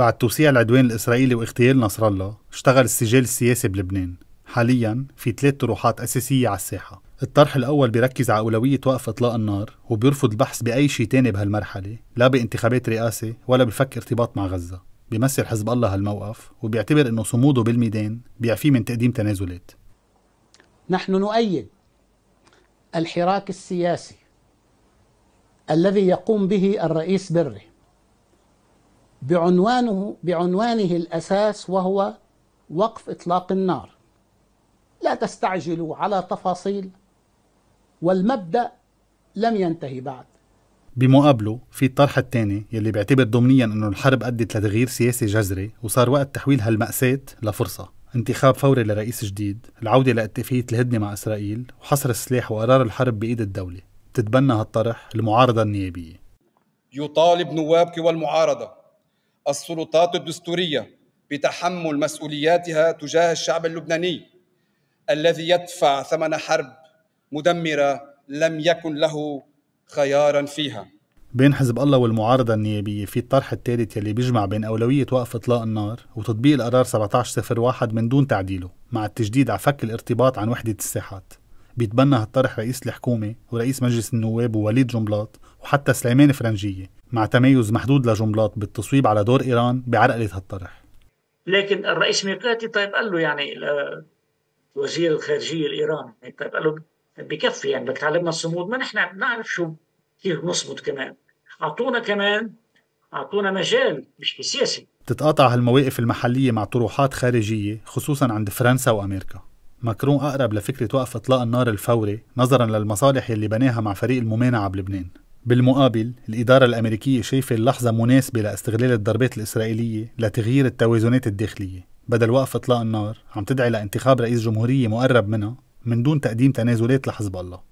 بعد توسيع العدوان الإسرائيلي واغتيال نصر الله اشتغل السجال السياسي بلبنان حاليا في ثلاث طروحات أساسية على الساحة الطرح الأول بيركز على أولوية وقف إطلاق النار وبيرفض البحث بأي شيء تاني بهالمرحلة لا بانتخابات رئاسة ولا بفك ارتباط مع غزة بيمثل حزب الله هالموقف وبيعتبر أنه صموده بالميدان بيعفيه من تقديم تنازلات نحن نؤيد الحراك السياسي الذي يقوم به الرئيس بري بعنوانه بعنوانه الأساس وهو وقف إطلاق النار لا تستعجلوا على تفاصيل والمبدأ لم ينتهي بعد بمقابله في الطرح الثاني يلي بيعتبر ضمنيا انه الحرب ادت لتغيير سياسي جذري وصار وقت تحويل هالمأساة لفرصة انتخاب فوري لرئيس جديد العودة لاتفاقية الهدنة مع إسرائيل وحصر السلاح وقرار الحرب بإيد الدولة تتبنى هالطرح المعارضة النيابية يطالب نوابك والمعارضة السلطات الدستوريه بتحمل مسؤولياتها تجاه الشعب اللبناني الذي يدفع ثمن حرب مدمره لم يكن له خيارا فيها بين حزب الله والمعارضة النيابية في الطرح الثالث يلي بيجمع بين أولوية وقف إطلاق النار وتطبيق القرار 1701 من دون تعديله مع التجديد على فك الارتباط عن وحدة الساحات بيتبنى هالطرح رئيس الحكومة ورئيس مجلس النواب ووليد جنبلاط وحتى سليمان فرنجية مع تميز محدود لجنبلاط بالتصويب على دور إيران بعرقلة هالطرح لكن الرئيس ميقاتي طيب قال له يعني آه، وزير الخارجية الإيراني طيب قال له بكفي يعني بدك تعلمنا الصمود ما نحن بنعرف شو كيف نصمد كمان أعطونا كمان أعطونا مجال مش سياسي تتقاطع هالمواقف المحلية مع طروحات خارجية خصوصا عند فرنسا وأمريكا مكرون أقرب لفكرة وقف إطلاق النار الفوري نظرا للمصالح اللي بناها مع فريق الممانعة بلبنان بالمقابل الإدارة الأمريكية شايفة اللحظة مناسبة لاستغلال الضربات الإسرائيلية لتغيير التوازنات الداخلية بدل وقف إطلاق النار عم تدعي لانتخاب رئيس جمهورية مقرب منها من دون تقديم تنازلات لحزب الله